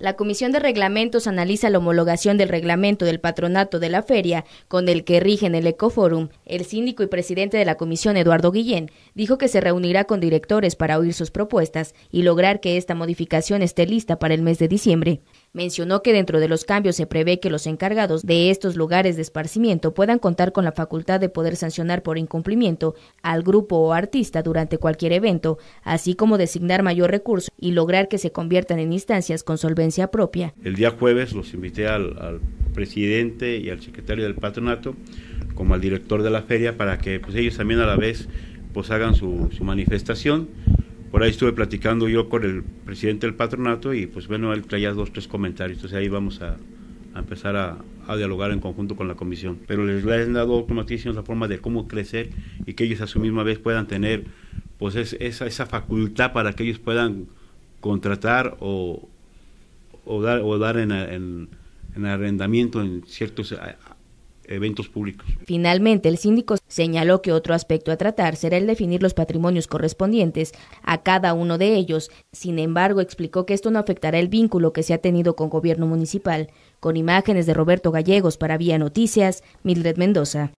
La Comisión de Reglamentos analiza la homologación del reglamento del patronato de la feria con el que rigen el Ecoforum. El síndico y presidente de la comisión, Eduardo Guillén, dijo que se reunirá con directores para oír sus propuestas y lograr que esta modificación esté lista para el mes de diciembre. Mencionó que dentro de los cambios se prevé que los encargados de estos lugares de esparcimiento puedan contar con la facultad de poder sancionar por incumplimiento al grupo o artista durante cualquier evento, así como designar mayor recurso y lograr que se conviertan en instancias con solvencia propia. El día jueves los invité al, presidente y al secretario del patronato, como al director de la feria, para que pues, ellos también a la vez pues hagan su, su manifestación por ahí estuve platicando yo con el presidente del patronato y pues bueno, él traía dos, tres comentarios, entonces ahí vamos a, empezar a, dialogar en conjunto con la comisión. Pero les, les han dado automatización la forma de cómo crecer y que ellos a su misma vez puedan tener pues esa, esa facultad para que ellos puedan contratar o, dar, o dar en arrendamiento en ciertos eventos públicos. Finalmente, el síndico señaló que otro aspecto a tratar será el definir los patrimonios correspondientes a cada uno de ellos. Sin embargo, explicó que esto no afectará el vínculo que se ha tenido con gobierno municipal. Con imágenes de Roberto Gallegos para Vía Noticias, Mildred Mendoza.